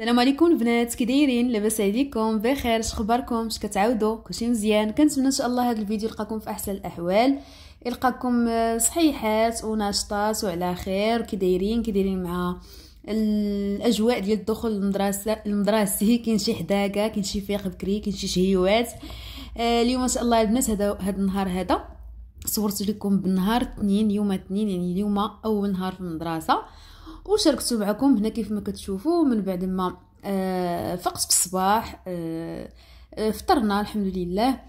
السلام عليكم البنات كي دايرين لاباس عليكم بخير شخباركم اش كتعاودوا كلشي مزيان كنتمنى ان شاء الله هذا الفيديو يلقاكم في احسن الاحوال يلقاكم صحيحات وناشطات وعلى خير كي دايرين كي دايرين مع الاجواء ديال الدخول للمدرسه المدرسي كاين شي حداقه كاين شي فيق بكري كاين شي شهيوات آه، اليوم ان شاء الله البنات هذا هذا النهار هذا صورت لكم بالنهار اثنين يوم اثنين يعني اليوم اول نهار في المدرسه وشاركتو معكم هنا كيف ما كتشوفوا من بعد ما آه، فقت في الصباح آه، آه، فطرنا الحمد لله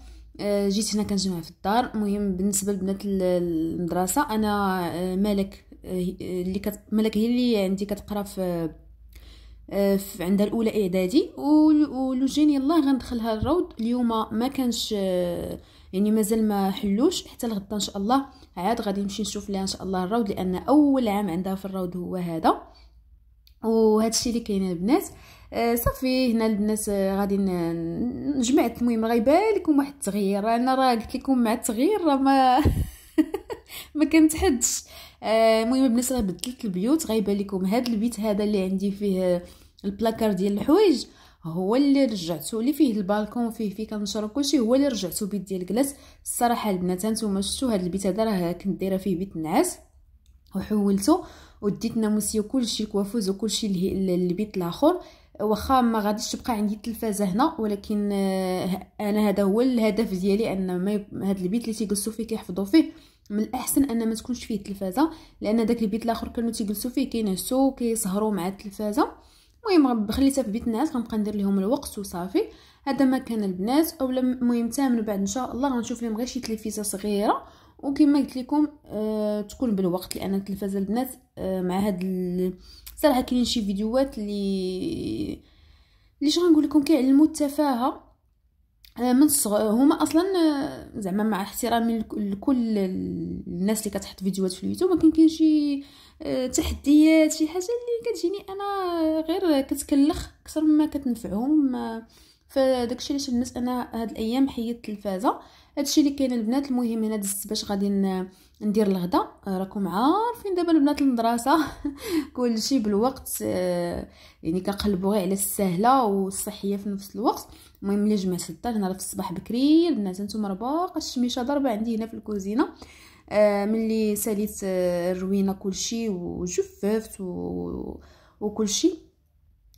جيت هنا كنجمع في الدار مهم بالنسبه لبنات المدرسه انا مالك اللي كت... ملك هي اللي عندي كتقرا في عندها الاولى اعدادي ولوجيني الله غندخلها الروض اليوم ما كانش يعني مازال ما حلوش حتى لغدا ان شاء الله عاد غادي نمشي نشوف لها ان شاء الله الروض لان اول عام عندها في الروض هو هذا وهذا الشيء اللي كاين البنات آه صافي هنا البنات آه غادي جمعت المهم غيبان لكم واحد التغيير انا راه قلت لكم مع التغيير راه ما ما كنتحدش آه، المهم البنات راه بدلت البيوت غيبان لكم هذا البيت هذا اللي عندي فيه البلاكار ديال الحوايج هو اللي رجعتو اللي فيه البالكون فيه فيه كنشرب كلشي هو اللي رجعتو بيت ديال الكلاس الصراحه البنات انتما شفتو هذا البيت هذا راه كنت دايره فيه بيت النعاس وحولتو وديت ناموسيو كلشي كوافوز وكلشي البيت الاخر واخا ما غاديش تبقى عندي التلفازه هنا ولكن آه، انا هذا هو الهدف ديالي ان ما يب... هذا البيت اللي تيجلسوا فيه كيحفظوا فيه من الاحسن ان ما تكونش فيه التلفازه لان داك البيت الاخر كانوا تيجلسوا فيه كينعسوا كيسهروا مع التلفازه المهم خليتها في بيت الناس غنبقى ندير لهم الوقت وصافي هذا مكان البنات اولا المهم حتى من بعد ان شاء الله غنشوف لهم غير شي تلفيزه صغيره وكما قلت لكم آه تكون بالوقت لان التلفازه البنات آه مع هاد ال... صراحه كاينين شي فيديوهات اللي اللي شغنقول لكم كيعلموا التفاهه آه، من الصغر آه، هما اصلا آه، زعما مع احترامي لكل الناس اللي كتحط فيديوهات في اليوتيوب ولكن كاين شي تحديات شي حاجه اللي كتجيني انا غير كتكلخ اكثر مما كتنفعهم فداكشي علاش الناس انا هاد الايام حيدت التلفازه هادشي اللي كاين البنات المهم انا دزت باش غادي ندير الغدا آه، راكم عارفين دابا البنات المدرسه كلشي بالوقت آه، يعني كنقلبوا غير على السهله والصحيه في نفس الوقت المهم اللي جمعت الدار هنا في الصباح بكري البنات راه باقا الشميشه ضربه عندي هنا في الكوزينه آه، ملي ساليت الروينه كلشي وجففت وكلشي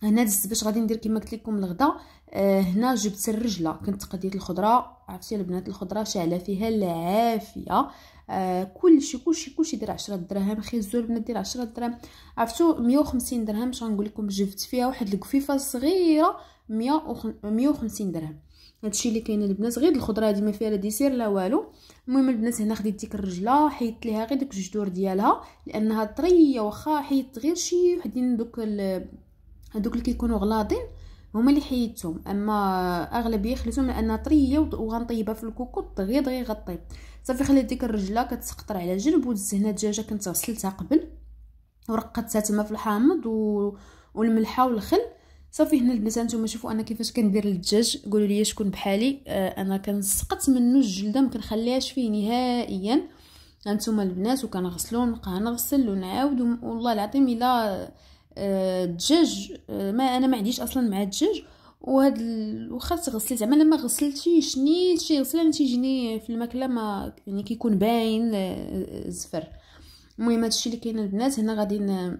هنا دزت باش غادي ندير كما قلت لكم الغدا آه، هنا جبت الرجله كنت تقديت الخضره عرفتي البنات الخضره شاعله فيها العافيه كل آه، كلشي كلشي كلشي دير 10 دراهم خيزور البنات دير 10 دراهم عرفتو 150 درهم باش غنقول لكم جبت فيها واحد القفيفه صغيره مية 150 درهم هادشي اللي كاين البنات غير الخضره هادي ما فيها لا ديسير لا والو المهم البنات هنا خديت ديك الرجله حيدت ليها غير ديك الجذور ديالها لانها طريه واخا حيدت غير شي وحدين دوك هادوك اللي كيكونوا غلاضين هما اللي حيدتهم اما اغلبيه خليتهم لان طريه وغنطيبها في الكوكو دغيا دغيا غطيب صافي خليت ديك الرجله كتسقطر على جنب ودز هنا الدجاجه كنت غسلتها قبل ورقدتها تما في الحامض و... والملحه والخل صافي هنا البنات نتوما شوفوا انا كيفاش كندير الدجاج قولوا لي شكون بحالي آه انا كنسقط منه الجلده ما كنخليهاش فيه نهائيا هانتوما البنات وكنغسلو نبقى نغسل ونعاود والله العظيم الا الدجاج آه، آه، ما انا ما عنديش اصلا مع الدجاج وهاد ال... واخا تغسلي زعما لما غسلتي شني شي غسله تيجيني في الماكله ما يعني كيكون باين الزفر آه، المهم هادشي اللي كاين البنات هنا غادي ن...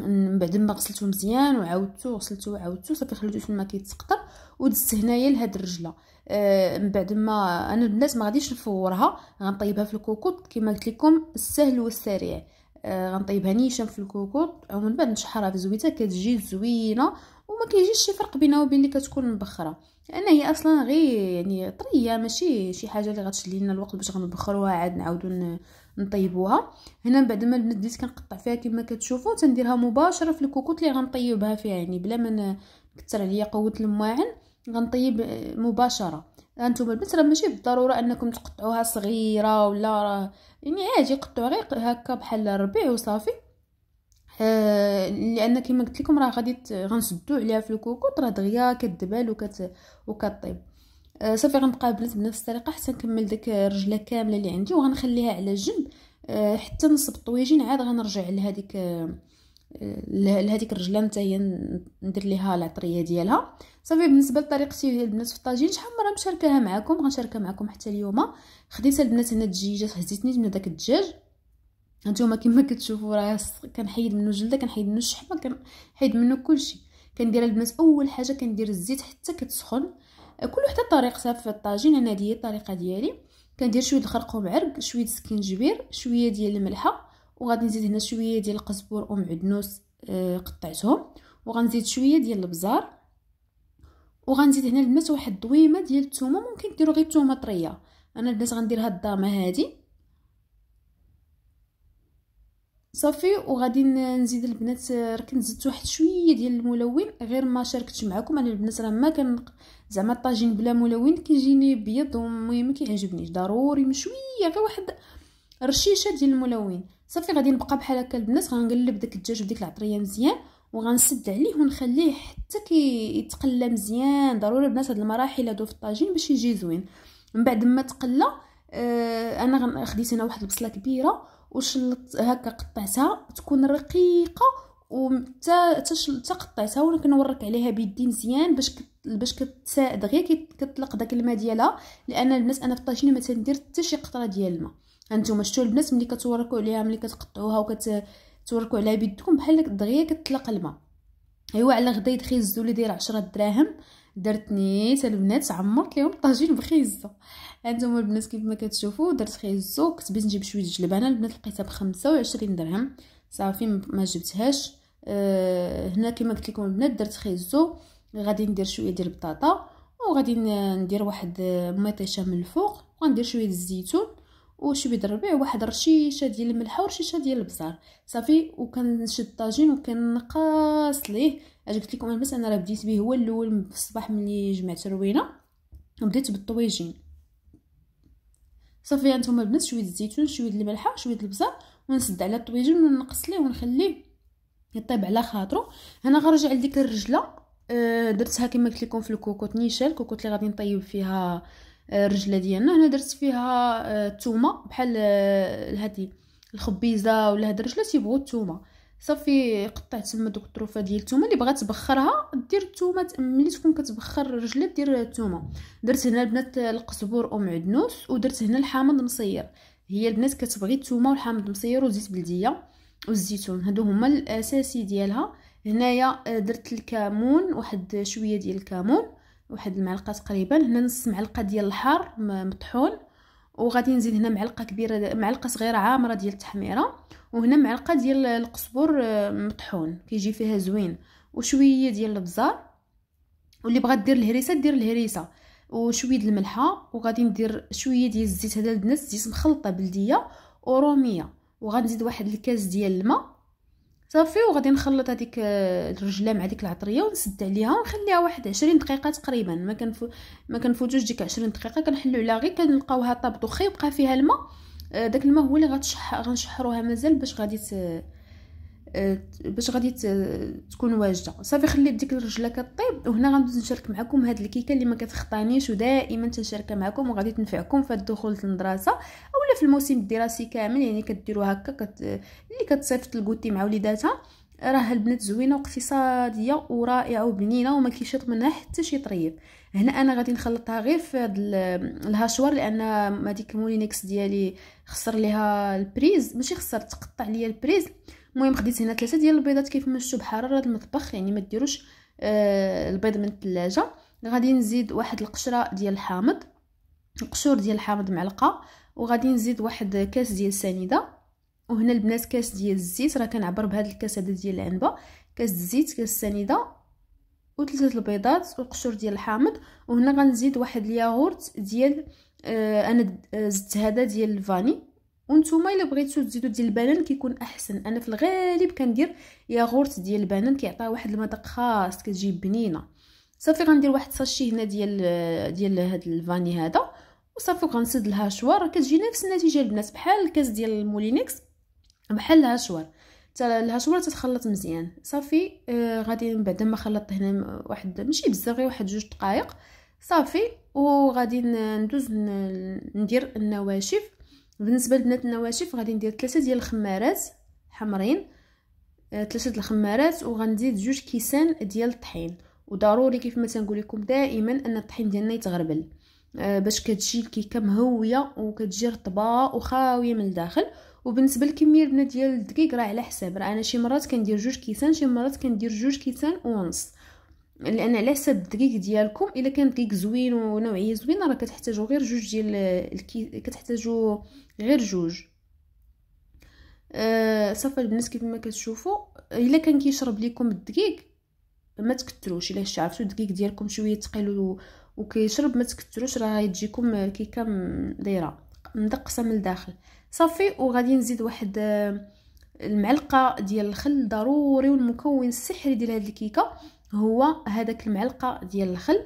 من بعد ما غسلته مزيان وعاودته غسلته وعاودته صافي خليته تما كيتسقطر ودزت هنايا لهاد الرجله آه من بعد ما انا البنات ما غاديش نفورها غنطيبها في الكوكوط كما قلت لكم السهل والسريع آه، غنطيبها نيشان في الكوكوط ومن بعد نشحرها في زويته كتجي زوينه وما كيجيش شي فرق بينها وبين اللي كتكون مبخره لان هي اصلا غير يعني طريه ماشي شي حاجه اللي غتشلي لنا الوقت باش غنبخروها عاد نعاودو نطيبوها هنا من بعد ما بديت كنقطع فيها كما كتشوفوا تنديرها مباشره في الكوكوط اللي غنطيبها فيها يعني بلا ما نكثر عليا قوه الماعن غنطيب مباشره انتم البنات راه ماشي بالضروره انكم تقطعوها صغيره ولا راه يعني عادي قطعوها غير هكا بحال الربيع وصافي آه لان كما قلت لكم راه غادي غنسدو عليها في الكوكوط راه دغيا كدبل وكت وكطيب آه صافي غنبقى بنات بنفس الطريقه حتى نكمل ديك الرجله كامله اللي عندي وغنخليها على جنب آه حتى نصب الطويجين عاد غنرجع لهذيك آه لهذيك الرجله حتى هي ندير ليها العطريه ديالها صافي بالنسبه لطريقتي ديال البنات في الطاجين شحال مره مشاركاها معكم غنشاركها معكم حتى اليوم خديت البنات هنا الدجاجات هزيتني من داك الدجاج هانتوما كما كتشوفوا راه كنحيد منه الجلده كنحيد منه الشحمه كنحيد منه كلشي كندير البنات اول حاجه كندير الزيت حتى كتسخن كل وحده طريقتها في الطاجين انا هذه هي الطريقه ديالي كندير شويه الخرقوم عرق شويه سكينجبير شويه ديال الملحه وغادي نزيد هنا شويه ديال القزبر ومعدنوس آه قطعتهم وغنزيد شويه ديال البزار وغنزيد هنا البنات واحد الضويمه ديال الثومه ممكن ديروا غير الثومه طريه انا البنات غندير هاد الضامه هادي صافي وغادي نزيد البنات آه، كنت زدت واحد شويه ديال الملون غير ما شاركتش معكم انا البنات راه ما كان زعما الطاجين بلا ملون كيجيني بيض ما كيعجبنيش ضروري مشويه شويه غير واحد رشيشه ديال الملون صافي غادي نبقى بحال هكا البنات غنقلب داك الدجاج بديك العطريه مزيان وغنسد عليه ونخليه حتى كيتقلى مزيان ضروري البنات هاد المراحل هادو في الطاجين باش يجي زوين من بعد ما تقلى آه انا خديت هنا واحد البصله كبيره وشلت هكا قطعتها تكون رقيقه و حتى قطعتها وانا كنورك عليها بيدي مزيان باش باش كتساعد غير كتطلق داك الماء ديالها لان الناس انا في الطاجين ما تندير حتى شي قطره ديال الماء هانتوما شفتوا البنات ملي كتوركوا عليها ملي كتقطعوها وكتوركوا عليها بيدكم بحال دغيا كتطلق الماء ايوا على غدا يدخل الزول اللي داير 10 دراهم درت نيت البنات عمرت ليهم الطاجين بخيزه هانتوما البنات كيف ما كتشوفوا درت خيزو وكتبغي نجيب شويه الجلبانه البنات لقيتها ب 25 درهم صافي ما جبتهاش أه هنا كما قلت لكم البنات درت خيزو غادي ندير شويه ديال البطاطا وغادي ندير واحد مطيشه آه، من الفوق وغندير شويه الزيتون وش بيضرب به واحد رشيشه ديال الملحه ورشيشه ديال البزار صافي وكنشد الطاجين وكنقاص ليه اش قلت لكم البس انا راه بديت به هو الاول في الصباح ملي جمعت الروينه وبديت بالطويجين صافي هانتوما البنات شويه الزيتون شويه الملحه شويه البزار ونسد على الطويجين ونقص ليه ونخليه يطيب على خاطرو هنا غنرجع لديك الرجله أه، درتها كما قلت لكم في الكوكوت نيشان الكوكوت اللي غادي نطيب فيها الرجله ديالنا هنا درت فيها آه، الثومه بحال هذه آه، الخبيزه ولا هاد الرجله تيبغوا الثومه صافي قطعت تما دوك الطروفه ديال الثومه اللي بغات تبخرها دير الثومه ملي تكون كتبخر الرجله دير الثومه درت هنا البنات القزبور عدنوس ودرت هنا الحامض مصير هي البنات كتبغي الثومه والحامض مصير وزيت بلديه والزيتون هادو هما الاساسي ديالها هنايا آه، درت الكمون واحد شويه ديال الكمون واحد المعلقه تقريبا هنا نص معلقه ديال الحار مطحون وغادي نزيد هنا معلقه كبيره معلقه صغيره عامره ديال التحميره وهنا معلقه ديال القزبر آه، مطحون كيجي فيها زوين وشويه ديال البزار واللي بغات دير الهريسه دير الهريسه وشويه د الملحه وغادي ندير شويه ديال الزيت هذا البنات زيت مخلطه بلديه وروميه وغنزيد واحد الكاس ديال الماء صافي وغادي نخلط هذيك آه، الرجله مع ديك العطريه ونسد عليها ونخليها واحد 20 دقيقه تقريبا ما كنف ما كنفوتوش ديك 20 دقيقه كنحلو عليها غير كنلقاوها طابط وخا يبقى فيها الماء آه، داك الماء هو اللي غتشح غنشحروها مازال باش غادي ت... آه، باش غادي ت... تكون واجده صافي خليت ديك الرجله كطيب وهنا غندوز نشارك معكم هاد الكيكه اللي ما كتخطانيش ودائما تنشاركها معكم وغادي تنفعكم في الدخول للمدرسه في الموسم الدراسي كامل يعني كديروا هكا كت... اللي كتصيفط الكوتي مع وليداتها راه البنات زوينه واقتصاديه ورائعه وبنينه وما كيشيط منها حتى شي طريب هنا انا غادي نخلطها غير في هاد الهاشوار لان هذيك مولينكس ديالي خسر ليها البريز ماشي خسر تقطع ليا البريز المهم خديت هنا ثلاثه ديال البيضات كيف ما شفتوا بحراره المطبخ يعني ما ديروش آه البيض من الثلاجه غادي نزيد واحد القشره ديال الحامض القشور ديال الحامض معلقه وغادي نزيد واحد كاس ديال السنيده وهنا البنات كاس ديال الزيت راه كنعبر بهاد الكاس هذا ديال العنبه كاس الزيت كاس السنيده وثلاثه البيضات والقشور ديال الحامض وهنا غنزيد واحد الياغورت ديال آه انا آه، زدت هذا ديال الفاني وانتوما الا بغيتو تزيدو ديال البنان كيكون احسن انا في الغالب كندير ياغورت ديال البنان كيعطيها واحد المذاق خاص كتجي بنينه صافي غندير واحد ساشي هنا ديال آه، ديال هاد الفاني هذا وصافي وغنسد الهاشوار كتجي نفس النتيجه البنات بحال الكاس ديال المولينكس بحال الهاشوار حتى الهاشوار تتخلط مزيان صافي آه غادي من بعد ما خلطت هنا واحد ماشي بزاف غير واحد جوج دقائق صافي وغادي ندوز ندير النواشف بالنسبه لبنات النواشف غادي ندير ثلاثه ديال الخمارات حمرين ثلاثه آه الخمارات وغنزيد جوج كيسان ديال الطحين وضروري كيف ما تنقول لكم دائما ان الطحين ديالنا يتغربل آه، باش كتجي الكيكه مهويه وكتجي رطبه وخاويه من الداخل وبالنسبه للكميه البنات ديال الدقيق راه على حساب راه انا شي مرات كندير جوج كيسان شي مرات كندير جوج كيسان ونص لان على حساب الدقيق ديالكم الا كان دقيق زوين ونوعيه زوينه راه كتحتاجوا غير جوج ديال الكي كتحتاجوا غير جوج أه صافي البنات كيف ما كتشوفوا الا كان كيشرب لكم الدقيق ما تكتروش الا عرفتوا الدقيق ديالكم شويه ثقيل وكيشرب ما تكتروش راه يجيكم الكيكه آه، دايره مدقسه من الداخل صافي وغادي نزيد واحد آه، المعلقه ديال الخل ضروري والمكون السحري ديال هذه الكيكه هو هذاك المعلقه ديال الخل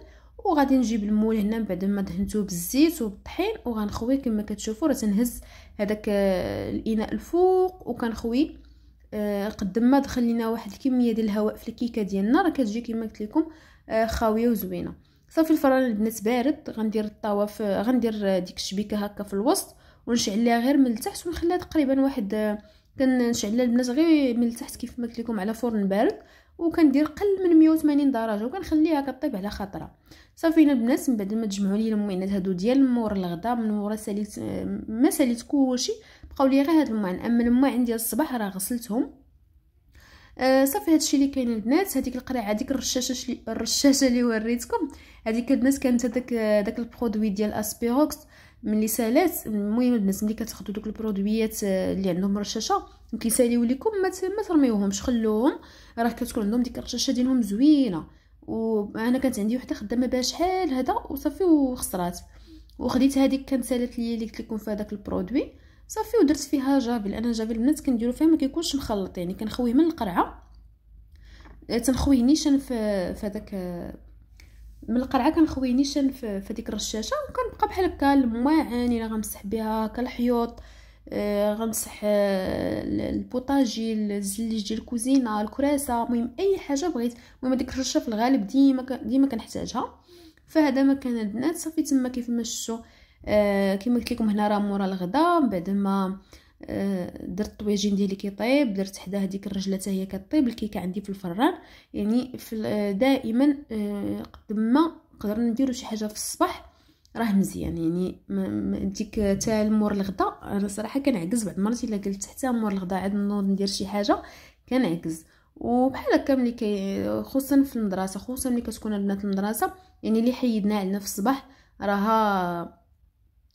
وغادي نجيب المول هنا بعد ما دهنتو بالزيت وبالطحين وغنخويه كما كتشوفوا راه تنهز هذاك آه، الاناء الفوق وكنخويه آه، قد ما دخل لينا واحد الكميه ديال الهواء في الكيكه ديالنا راه كتجي كما قلت لكم آه، خاويه وزوينه صافي الفران البنات بارد غندير الطاوه في غندير ديك الشبيكه هكا في الوسط ونشعل ليها غير من التحت ونخليها تقريبا واحد آه، كنشعل البنات غير من التحت كيف ما قلت لكم على فرن بارد وكندير قل من 180 درجه وكنخليها كطيب على خاطرها صافي البنات من بعد ما تجمعوا لي المعينات هادو ديال مور الغدا من مورا ساليت ما ساليت كلشي بقاو لي غير هاد الماعن اما الماعن ديال الصباح راه غسلتهم أه صافي هادشي اللي كاين البنات هذيك القريعه هذيك الرشاشه لي الرشاشه اللي وريتكم هذيك البنات كانت هذاك داك البرودوي ديال اسبيروكس ملي سالات المهم البنات ملي كتاخذوا دوك البرودويات آه، اللي عندهم رشاشه يمكن يساليو لكم ما ما ترميوهمش خلوهم راه كتكون عندهم ديك الرشاشه ديالهم زوينه وانا كانت عندي وحده خدامه بها شحال هذا وصافي وخسرات وخديت هذيك كانت سالات لي اللي قلت لكم في هذاك البرودوي صافي ودرت فيها جافيل انا جافيل البنات كنديرو فيه ما كيكونش مخلط يعني كنخويه من القرعه آه، تنخويه نيشان في فداك آه، من القرعه كنخويه نيشان في, فديك الرشاشه وكنبقى بحال هكا المواعن الا غنمسح بها كالحيوط آه غنمسح آه، البوطاجي الزليج ديال الكوزينه الكراسه المهم اي حاجه بغيت المهم ديك الرشاشه في الغالب ديما ديما كنحتاجها فهذا مكان البنات صافي تما كيف ما شفتوا آه، كما قلت لكم هنا راه مورا الغدا بعد ما آه، درت الطويجين ديالي كيطيب درت حدا هذيك الرجله حتى هي كطيب الكيكه عندي في الفران يعني في آه، دائما قد ما نقدر نديرو شي حاجه في الصباح راه مزيان يعني ديك تاع مور الغدا انا صراحه كنعكز بعض المرات الا قلت حتى مور الغدا عاد نوض ندير شي حاجه كنعكز وبحال هكا ملي كي خصوصا في المدرسه خصوصا ملي كتكون البنات المدرسه يعني اللي حيدنا علينا في الصباح راها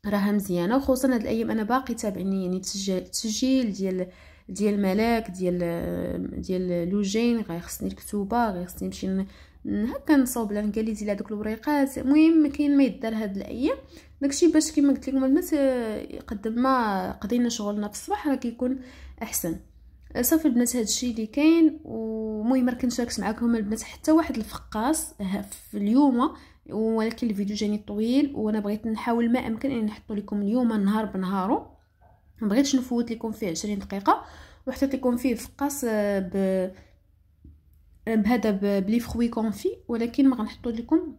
راها مزيانه وخصوصا هاد الايام انا باقي تابعني يعني التسجيل ديال ديال ملاك ديال ديال لوجين غيخصني الكتوبه غيخصني نمشي هكا نصاوب الانجليزي هادوك الوريقات المهم كاين ما يدار هاد الايام داكشي باش كيما قلت لكم الناس قد ما قضينا شغلنا في الصباح راه كيكون احسن صافي البنات هادشي اللي كاين ومهم ما كنشاركت معكم البنات حتى واحد الفقاص في اليوم ولكن الفيديو جاني طويل وانا بغيت نحاول ما امكن اني نحط لكم اليوم نهار بنهارو ما بغيتش نفوت لكم فيه 20 دقيقه وحطيت لكم فيه فقاس آه، ب آه، بهذا بلي فروي كونفي ولكن ما غنحطو لكم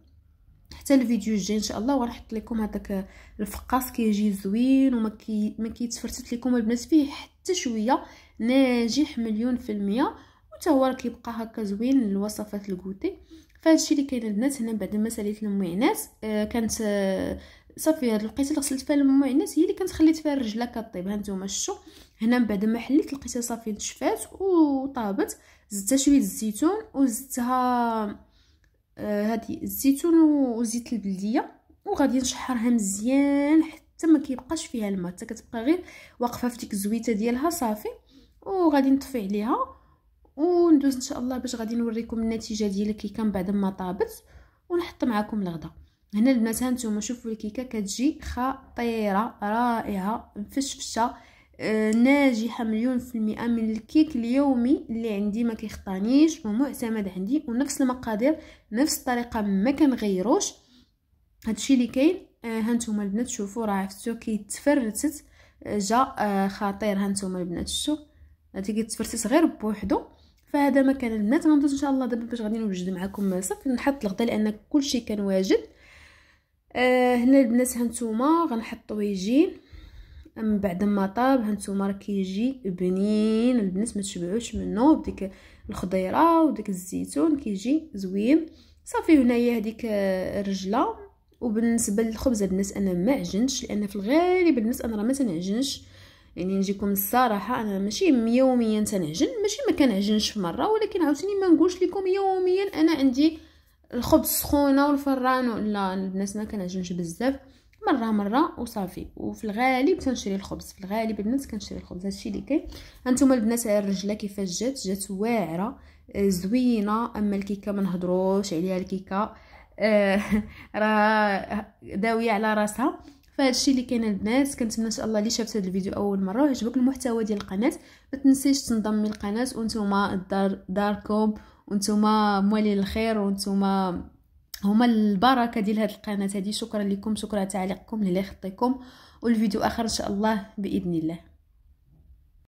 حتى الفيديو الجاي ان شاء الله وغنحط لكم هذاك الفقاس كيجي زوين وما كي ما كيتفرتت لكم البنات فيه حتى شويه ناجح مليون في المية وتا هو كيبقى هكا زوين الوصفات الكوتي فهادشي اللي كاين البنات هنا بعد ما ساليت المعينات آه، كانت آه، صافي هاد لقيت غسلت فيها المعينات هي اللي كانت خليت فيها الرجله كطيب ها نتوما شتو هنا بعد ما حليت لقيتها صافي نشفات وطابت زدت شويه الزيتون وزدتها آه هادي الزيتون وزيت البلديه وغادي نشحرها مزيان حتى ما كيبقاش فيها الماء حتى كتبقى غير واقفه في ديك الزويته ديالها صافي وغادي نطفي عليها وندوز ان شاء الله باش غادي نوريكم النتيجه ديال الكيكه من بعد ما طابت ونحط معكم الغدا هنا البنات ها نتوما شوفوا الكيكه كتجي خطيره رائعه مفشفشه آه ناجحه مليون في المئه من الكيك اليومي اللي عندي ما كيخطانيش ومعتمد عندي ونفس المقادير نفس الطريقه ما كنغيروش هادشي اللي كاين آه هانتوما البنات شوفوا راه عرفتو كيتفرتت آه، جا آه خطير هانتوما البنات شوفوا هادي كيتفرتت غير بوحدو فهذا ما كان البنات غندوز ان شاء الله دابا باش غادي نوجد معكم صافي نحط الغدا لان كلشي كان واجد آه هنا البنات هانتوما غنحط يجي من بعد ما طاب هانتوما راه كيجي بنين البنات ما تشبعوش منه بديك الخضيره وديك الزيتون كيجي زوين صافي هنايا هذيك الرجله وبالنسبه للخبز البنات انا ما عجنتش لان في الغالب البنات انا راه ما تنعجنش يعني نجيكم الصراحه انا ماشي يوميا تنعجن ماشي ما كنعجنش في مره ولكن عاوتاني ما نقولش لكم يوميا انا عندي الخبز سخونه والفران ولا البنات ما كنعجنش بزاف مره مره وصافي وفي الغالب تنشري الخبز في الغالب البنات كنشري الخبز هادشي اللي كاين هانتوما البنات على الرجله كيفاش جات جات واعره آه، زوينه اما الكيكه ما نهضروش عليها الكيكه آه، راه داويه على راسها فهادشي اللي كاين البنات كنتمنى ان شاء الله اللي شافت هذا الفيديو اول مره وعجبك المحتوى ديال القناه ما تنسيش تنضمي للقناه وانتم الدار داركم وانتم موالين الخير وانتم هما البركه ديال هذه القناه هذه شكرا لكم شكرا تعليقكم اللي خطيكم والفيديو اخر ان شاء الله باذن الله